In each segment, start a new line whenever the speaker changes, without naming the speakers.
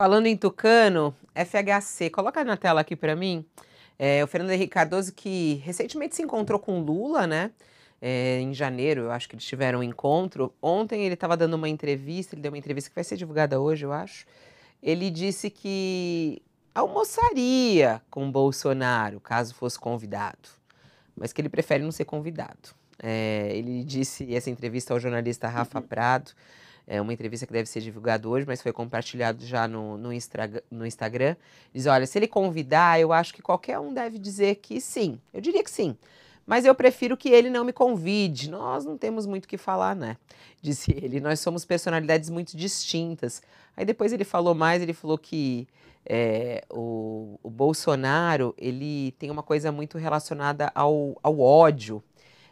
Falando em tucano, FHC, coloca na tela aqui para mim. É, o Fernando Henrique Cardoso, que recentemente se encontrou com Lula, né? É, em janeiro, eu acho que eles tiveram um encontro. Ontem ele estava dando uma entrevista, ele deu uma entrevista que vai ser divulgada hoje, eu acho. Ele disse que almoçaria com Bolsonaro, caso fosse convidado, mas que ele prefere não ser convidado. É, ele disse essa entrevista ao jornalista Rafa uhum. Prado é uma entrevista que deve ser divulgada hoje, mas foi compartilhado já no, no, no Instagram. Diz: olha, se ele convidar, eu acho que qualquer um deve dizer que sim. Eu diria que sim. Mas eu prefiro que ele não me convide. Nós não temos muito o que falar, né? Disse ele. Nós somos personalidades muito distintas. Aí depois ele falou mais, ele falou que é, o, o Bolsonaro ele tem uma coisa muito relacionada ao, ao ódio.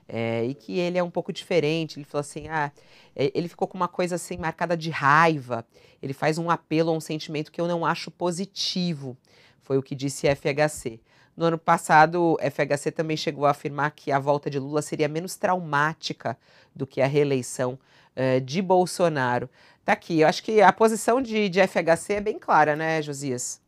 É, e que ele é um pouco diferente. Ele falou assim: ah, é, ele ficou com uma coisa assim marcada de raiva. Ele faz um apelo a um sentimento que eu não acho positivo. Foi o que disse FHC. No ano passado, FHC também chegou a afirmar que a volta de Lula seria menos traumática do que a reeleição uh, de Bolsonaro. Tá aqui. Eu acho que a posição de, de FHC é bem clara, né, Josias?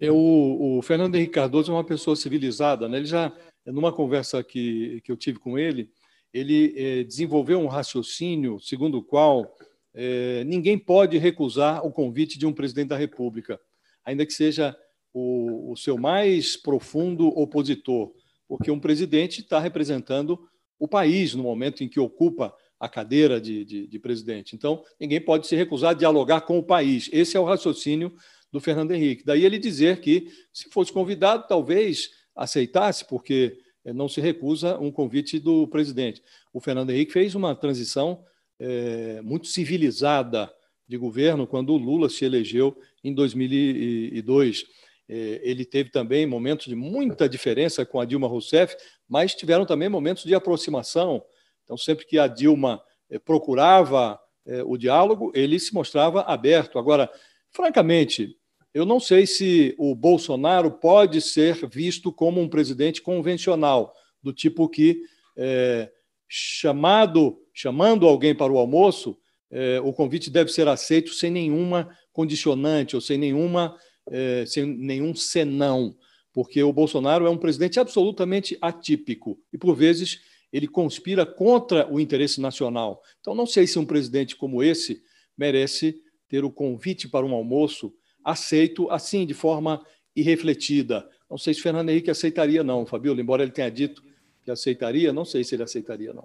Eu, o Fernando Henrique Cardoso é uma pessoa civilizada, né? Ele já numa conversa que, que eu tive com ele, ele eh, desenvolveu um raciocínio segundo o qual eh, ninguém pode recusar o convite de um presidente da República, ainda que seja o, o seu mais profundo opositor, porque um presidente está representando o país no momento em que ocupa a cadeira de, de, de, presidente. Então, ninguém pode se recusar a dialogar com o país. Esse é o raciocínio do Fernando Henrique. Daí ele dizer que, se fosse convidado, talvez aceitasse, porque eh, não se recusa um convite do presidente. O Fernando Henrique fez uma transição é, muito civilizada de governo quando o Lula se elegeu em 2002. É, eh, ele teve também momentos de muita diferença com a Dilma Rousseff, mas tiveram também momentos de aproximação. Então, sempre que a Dilma procurava o diálogo, ele se mostrava aberto. Agora, francamente, eu não sei se o Bolsonaro pode ser visto como um presidente convencional, do tipo que, é, chamado, chamando alguém para o almoço, é, o convite deve ser aceito sem nenhuma condicionante ou sem, nenhuma, é, sem nenhum senão, porque o Bolsonaro é um presidente absolutamente atípico e, por vezes, ele conspira contra o interesse nacional. Então, não sei se um presidente como esse merece ter o convite para um almoço aceito assim, de forma irrefletida. Não sei se Fernando Henrique aceitaria, não, Fabíola, embora ele tenha dito que aceitaria, não sei se ele aceitaria, não.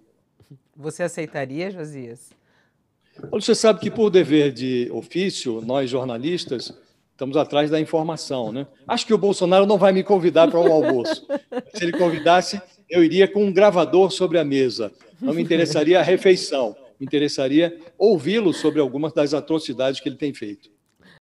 Você aceitaria, Josias?
Você sabe que, por dever de ofício, nós jornalistas estamos atrás da informação. Né? Acho que o Bolsonaro não vai me convidar para um almoço. Se ele convidasse, eu iria com um gravador sobre a mesa.
Não me interessaria
a refeição, me interessaria ouvi-lo sobre algumas das atrocidades que ele tem feito.